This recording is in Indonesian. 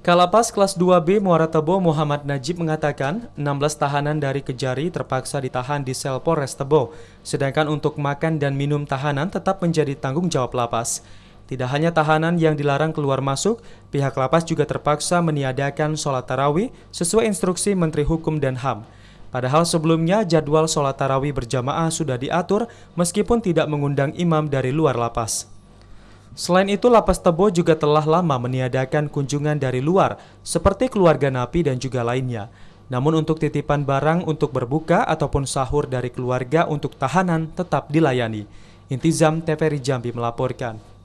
Kalapas kelas 2B Muara Tebo Muhammad Najib mengatakan 16 tahanan dari Kejari terpaksa ditahan di sel Polres Tebo, sedangkan untuk makan dan minum tahanan tetap menjadi tanggung jawab lapas. Tidak hanya tahanan yang dilarang keluar masuk, pihak lapas juga terpaksa meniadakan sholat tarawih sesuai instruksi Menteri Hukum dan HAM. Padahal sebelumnya jadwal sholat tarawih berjamaah sudah diatur meskipun tidak mengundang imam dari luar lapas. Selain itu, Lapas Tebo juga telah lama meniadakan kunjungan dari luar, seperti keluarga napi dan juga lainnya. Namun untuk titipan barang untuk berbuka ataupun sahur dari keluarga untuk tahanan tetap dilayani. Intizam TVRI Jambi melaporkan.